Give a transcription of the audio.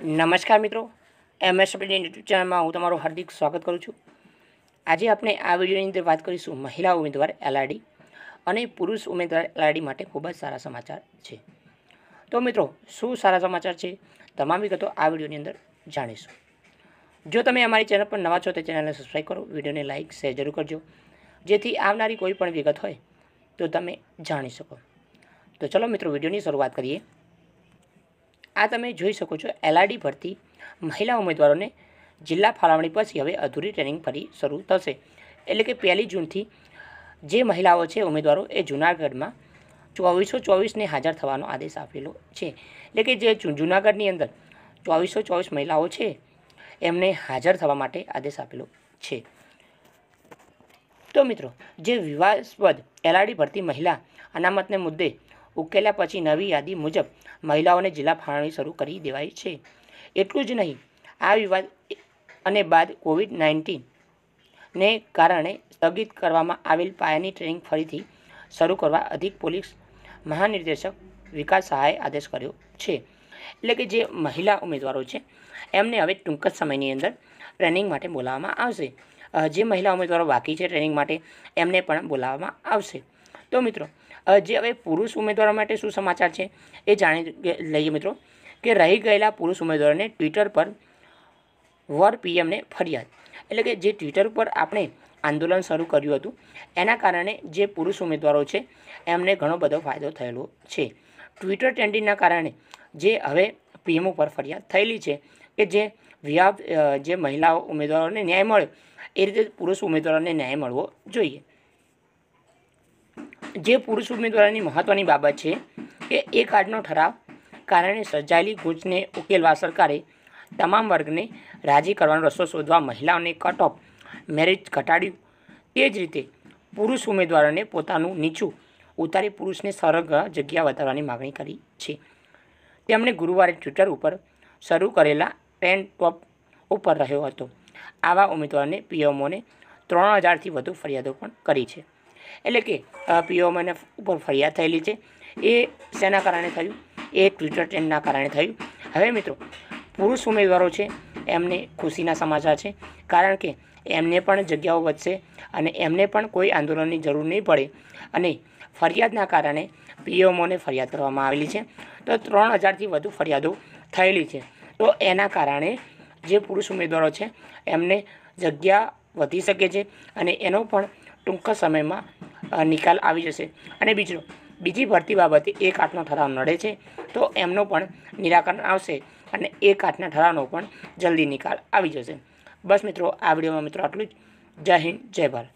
નમસ્કાર મિત્રો MS YouTube ચેનલમાં હું તમારું હાર્દિક સ્વાગત કરું છું આજે આપણે આ વિડીયોની અંદર વાત કરીશું મહિલા ઉમેદવાર એલઆરડી અને પુરુષ ઉમેદવાર એલઆરડી માટે ખૂબ જ સારા સમાચાર છે તો મિત્રો શું સારા સમાચાર છે તમામ વિગતો આ વિડીયોની અંદર જાણીશું જો તમે અમારી ચેનલ પર નવા છો તો ચેનલને સબસ્ક્રાઈબ કરો વિડીયોને લાઇક શેર જરૂર કરજો જેથી આવનારી કોઈ પણ વિગત હોય તો તમે જાણી શકો તો ચલો મિત્રો વિડીયોની શરૂઆત કરીએ આ તમે જોઈ શકો છો એલઆરડી ભરતી મહિલા ઉમેદવારોને જિલ્લા ફાળવણી પછી હવે અધૂરી ટ્રેનિંગ ફરી શરૂ થશે એટલે કે પહેલી જૂનથી જે મહિલાઓ છે ઉમેદવારો એ જૂનાગઢમાં ચોવીસો ચોવીસને હાજર થવાનો આદેશ આપેલો છે એટલે કે જે જૂનાગઢની અંદર ચોવીસો ચોવીસ મહિલાઓ છે એમને હાજર થવા માટે આદેશ આપેલો છે તો મિત્રો જે વિવાદસ્પદ એલઆરડી ભરતી મહિલા અનામતને મુદ્દે ઉકેલ્યા પછી નવી યાદી મુજબ મહિલાઓને જિલ્લા ફાળવણી શરૂ કરી દેવાઈ છે એટલું જ નહીં આ વિવાદ અને બાદ કોવિડ ને કારણે સ્થગિત કરવામાં આવેલ પાયાની ટ્રેનિંગ ફરીથી શરૂ કરવા અધિક પોલીસ મહાનિર્દેશક વિકાસ સહાયે આદેશ કર્યો છે એટલે કે જે મહિલા ઉમેદવારો છે એમને હવે ટૂંક જ સમયની અંદર ટ્રેનિંગ માટે બોલાવવામાં આવશે જે મહિલા ઉમેદવારો બાકી છે ટ્રેનિંગ માટે એમને પણ બોલાવવામાં આવશે તો મિત્રો જે હવે પુરુષ ઉમેદવારો માટે શું સમાચાર છે એ જાણી લઈએ મિત્રો કે રહી ગયેલા પુરુષ ઉમેદવારોને ટ્વિટર પર વર પીએમને ફરિયાદ એટલે કે જે ટ્વિટર પર આપણે આંદોલન શરૂ કર્યું હતું એના કારણે જે પુરુષ ઉમેદવારો છે એમને ઘણો બધો ફાયદો થયેલો છે ટ્વિટર ટ્રેન્ડિંગના કારણે જે હવે પીએમ ઉપર ફરિયાદ થયેલી છે કે જે વ્યાપ જે મહિલા ઉમેદવારોને ન્યાય મળે એ રીતે પુરુષ ઉમેદવારોને ન્યાય મળવો જોઈએ જે પુરુષ ઉમેદવારોની મહત્ત્વની બાબત છે કે એ કાર્ડનો ઠરાવ કારણે સર્જાયેલી ગૂંચને ઉકેલવા સરકારે તમામ વર્ગને રાજી કરવાનો રસ્તો શોધવા મહિલાઓને કટ ઓફ મેરેજ ઘટાડ્યું તે જ રીતે પુરુષ ઉમેદવારોને પોતાનું નીચું ઉતારી પુરુષને સરગ જગ્યા વધારવાની માગણી કરી છે તેમણે ગુરુવારે ટ્વિટર ઉપર શરૂ કરેલા ટ્રેન્ડ ટોપ ઉપર રહ્યો હતો આવા ઉમેદવારને પીએમઓને ત્રણ હજારથી વધુ ફરિયાદો પણ કરી છે એટલે કે પીઓ મને ઉપર ફરિયાદ થયેલી છે એ શેના કારણે થયું એ ટ્વિટર ટ્રેન્ડના કારણે થયું હવે મિત્રો પુરુષ ઉમેદવારો છે એમને ખુશીના સમાચાર છે કારણ કે એમને પણ જગ્યાઓ વધશે અને એમને પણ કોઈ આંદોલનની જરૂર નહીં પડે અને ફરિયાદના કારણે પીએમઓને ફરિયાદ કરવામાં આવેલી છે તો ત્રણ હજારથી વધુ ફરિયાદો થયેલી છે તો એના કારણે જે પુરુષ ઉમેદવારો છે એમને જગ્યા વધી શકે છે અને એનો પણ ટૂંક સમયમાં નિકાલ આવી જશે અને બીજો બીજી ભરતી બાબતે એક આઠનો ઠરાવ નડે છે તો એમનો પણ નિરાકરણ આવશે અને એક આઠના ઠરાવનો પણ જલ્દી નિકાલ આવી જશે બસ મિત્રો આ વિડીયોમાં મિત્રો આટલું જ જય હિન્દ જય ભારત